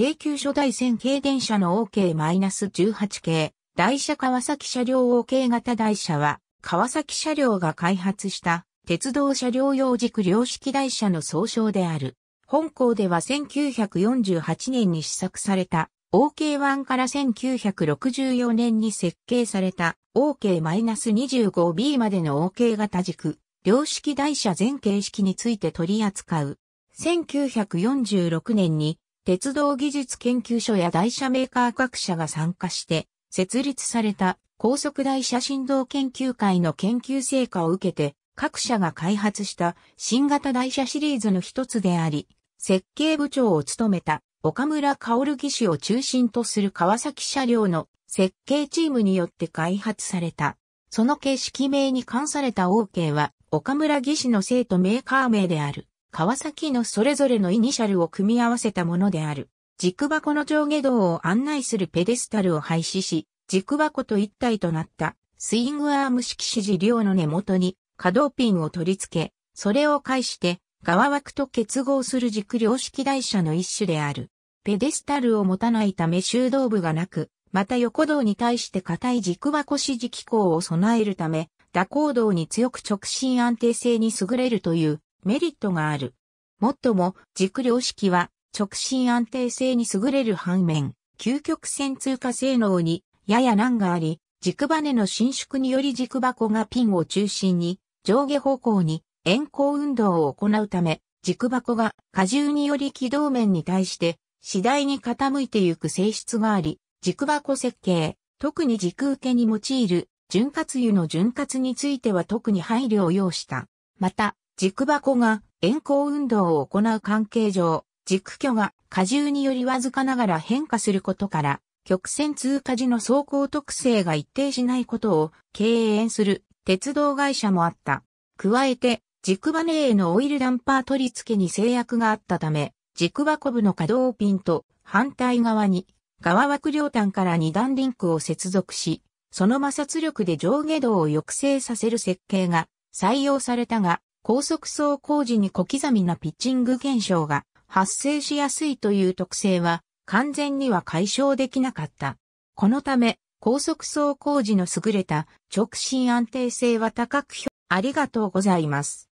京急初代線軽電車の OK-18 系、台車川崎車両 OK 型台車は、川崎車両が開発した鉄道車両用軸両式台車の総称である。本校では1948年に試作された OK1 から1964年に設計された OK-25B までの OK 型軸、両式台車全形式について取り扱う。1946年に鉄道技術研究所や台車メーカー各社が参加して設立された高速台車振動研究会の研究成果を受けて各社が開発した新型台車シリーズの一つであり、設計部長を務めた岡村薫技師を中心とする川崎車両の設計チームによって開発された。その形式名に関された OK は岡村技師の生徒メーカー名である。川崎のそれぞれのイニシャルを組み合わせたものである。軸箱の上下動を案内するペデスタルを廃止し、軸箱と一体となったスイングアーム式指示量の根元に可動ピンを取り付け、それを介して側枠と結合する軸量式台車の一種である。ペデスタルを持たないため修道部がなく、また横道に対して硬い軸箱指示機構を備えるため、蛇行動に強く直進安定性に優れるというメリットがある。もっとも、軸量式は直進安定性に優れる反面、究極線通過性能にやや難があり、軸バネの伸縮により軸箱がピンを中心に上下方向に円光運動を行うため、軸箱が荷重により軌道面に対して次第に傾いてゆく性質があり、軸箱設計、特に軸受けに用いる潤滑油の潤滑については特に配慮を要した。また、軸箱が円光運動を行う関係上、軸距が荷重によりわずかながら変化することから、曲線通過時の走行特性が一定しないことを敬遠する鉄道会社もあった。加えて、軸バネへのオイルダンパー取り付けに制約があったため、軸箱部の可動ピンと反対側に側枠両端から二段リンクを接続し、その摩擦力で上下動を抑制させる設計が採用されたが、高速走行時に小刻みなピッチング現象が発生しやすいという特性は完全には解消できなかった。このため、高速走行時の優れた直進安定性は高く評ありがとうございます。